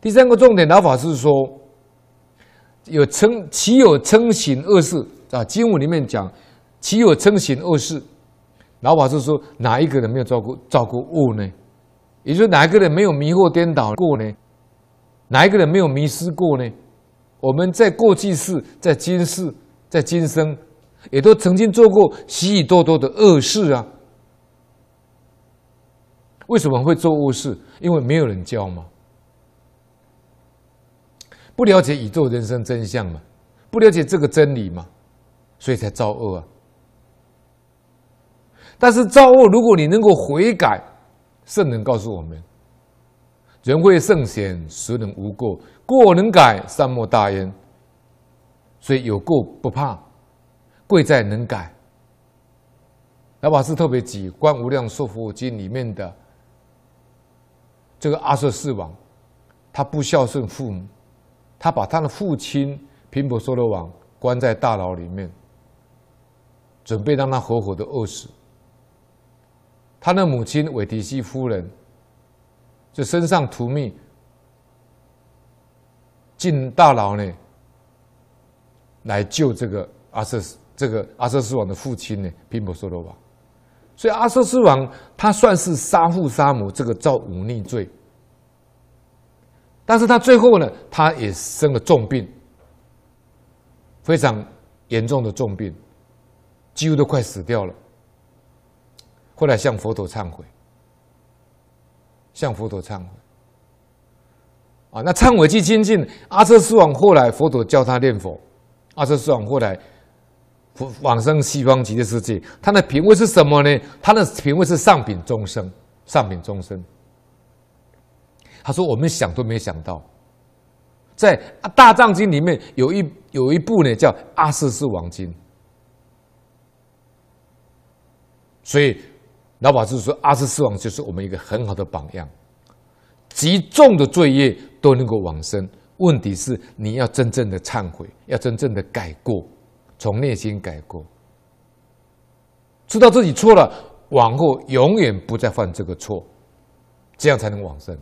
第三个重点，老法师说：“有称岂有称行恶事啊？”《金文》里面讲：“岂有称行恶事？”老法师说：“哪一个人没有照过照过恶呢？也就是哪一个人没有迷惑颠倒过呢？哪一个人没有迷失过呢？我们在过去世，在今世，在今生，也都曾经做过许许多多的恶事啊！为什么会做恶事？因为没有人教嘛。不了解宇宙人生真相嘛？不了解这个真理嘛？所以才造恶啊。但是造恶，如果你能够悔改，圣人告诉我们：“人会圣贤，孰能无过？过能改，善莫大焉。”所以有过不怕，贵在能改。老法师特别举《观无量寿佛经》里面的这个阿舍四王，他不孝顺父母。他把他的父亲平博苏罗王关在大牢里面，准备让他活活的饿死。他的母亲韦迪西夫人就身上涂蜜进大牢呢，来救这个阿瑟斯，这个阿瑟斯王的父亲呢平博苏罗王。所以阿瑟斯王他算是杀父杀母，这个造忤逆罪。但是他最后呢，他也生了重病，非常严重的重病，几乎都快死掉了。后来向佛陀忏悔，向佛陀忏悔。啊，那忏悔既精净，阿瑟斯王后来佛陀教他念佛，阿瑟斯王后来往生西方极乐世界，他的品位是什么呢？他的品位是上品中生，上品中生。他说：“我们想都没想到，在《大藏经》里面有一有一部呢，叫《阿氏斯王经》。所以，老法师说，《阿氏斯王》就是我们一个很好的榜样，极重的罪业都能够往生。问题是，你要真正的忏悔，要真正的改过，从内心改过，知道自己错了，往后永远不再犯这个错，这样才能往生。”